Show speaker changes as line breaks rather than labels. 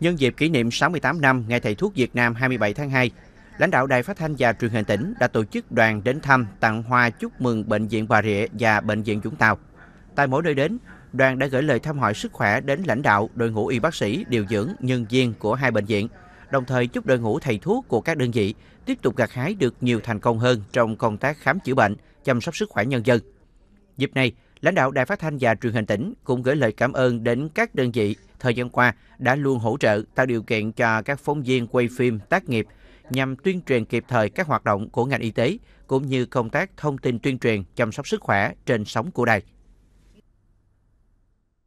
Nhân dịp kỷ niệm 68 năm Ngày Thầy Thuốc Việt Nam 27 tháng 2, lãnh đạo Đài Phát thanh và Truyền hình tỉnh đã tổ chức đoàn đến thăm, tặng hoa chúc mừng Bệnh viện Bà Rịa và Bệnh viện Vũng Tàu. Tại mỗi nơi đến, đoàn đã gửi lời thăm hỏi sức khỏe đến lãnh đạo, đội ngũ y bác sĩ, điều dưỡng, nhân viên của hai bệnh viện, đồng thời chúc đội ngũ thầy thuốc của các đơn vị tiếp tục gặt hái được nhiều thành công hơn trong công tác khám chữa bệnh, chăm sóc sức khỏe nhân dân. Dịp này, lãnh đạo Đài Phát thanh và Truyền hình tỉnh cũng gửi lời cảm ơn đến các đơn vị thời gian qua đã luôn hỗ trợ tạo điều kiện cho các phóng viên quay phim tác nghiệp nhằm tuyên truyền kịp thời các hoạt động của ngành y tế cũng như công tác thông tin tuyên truyền chăm sóc sức khỏe trên sóng của đài.